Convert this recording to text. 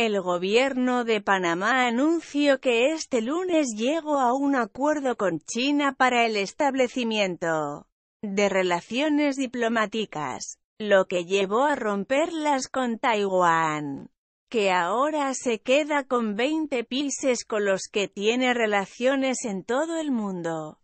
El gobierno de Panamá anunció que este lunes llegó a un acuerdo con China para el establecimiento de relaciones diplomáticas, lo que llevó a romperlas con Taiwán, que ahora se queda con 20 pises con los que tiene relaciones en todo el mundo.